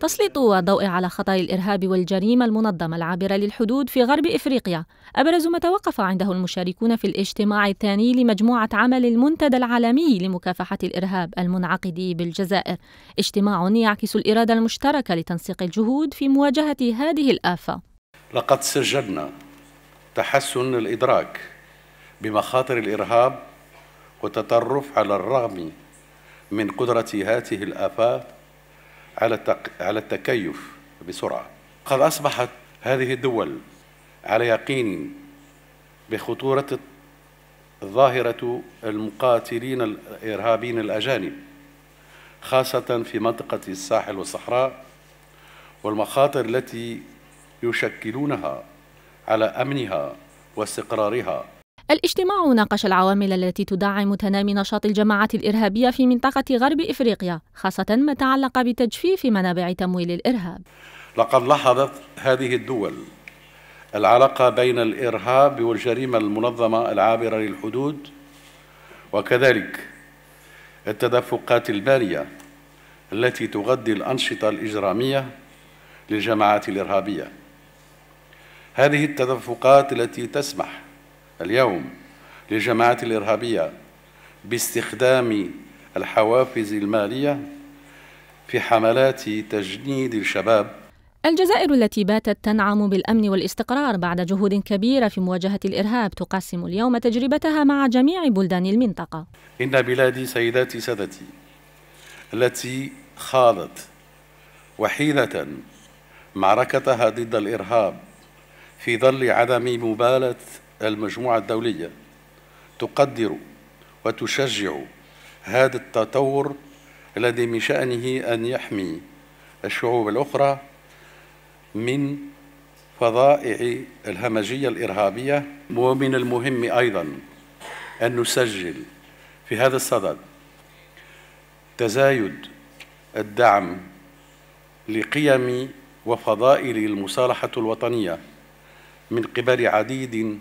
تسليط الضوء على خطر الإرهاب والجريمة المنظمة العابرة للحدود في غرب إفريقيا أبرز ما توقف عنده المشاركون في الاجتماع الثاني لمجموعة عمل المنتدى العالمي لمكافحة الإرهاب المنعقد بالجزائر اجتماع يعكس الإرادة المشتركة لتنسيق الجهود في مواجهة هذه الآفة لقد سجلنا تحسن الإدراك بمخاطر الإرهاب وتطرف على الرغم من قدرة هذه الآفاق على على التكيف بسرعة قد أصبحت هذه الدول على يقين بخطورة ظاهرة المقاتلين الإرهابيين الأجانب خاصة في منطقة الساحل والصحراء والمخاطر التي يشكلونها على أمنها واستقرارها الاجتماع ناقش العوامل التي تدعم تنامي نشاط الجماعات الإرهابية في منطقة غرب إفريقيا خاصة ما تعلق بتجفيف منابع تمويل الإرهاب لقد لاحظت هذه الدول العلاقة بين الإرهاب والجريمة المنظمة العابرة للحدود وكذلك التدفقات البارية التي تغذي الأنشطة الإجرامية للجماعات الإرهابية هذه التدفقات التي تسمح اليوم للجماعات الإرهابية باستخدام الحوافز المالية في حملات تجنيد الشباب الجزائر التي باتت تنعم بالامن والاستقرار بعد جهود كبيره في مواجهه الارهاب تقسم اليوم تجربتها مع جميع بلدان المنطقه. ان بلادي سيداتي سادتي التي خاضت وحيده معركتها ضد الارهاب في ظل عدم مبالاه المجموعة الدولية تقدر وتشجع هذا التطور الذي من شأنه أن يحمي الشعوب الأخرى من فظائع الهمجية الإرهابية ومن المهم أيضا أن نسجل في هذا الصدد تزايد الدعم لقيم وفضائل المصالحة الوطنية من قبل عديد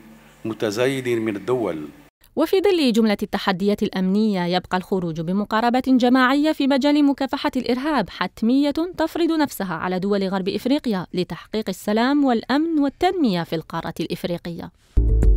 متزايد من الدول وفي ظل جملة التحديات الأمنية يبقى الخروج بمقاربة جماعية في مجال مكافحة الإرهاب حتمية تفرض نفسها على دول غرب إفريقيا لتحقيق السلام والأمن والتنمية في القارة الإفريقية.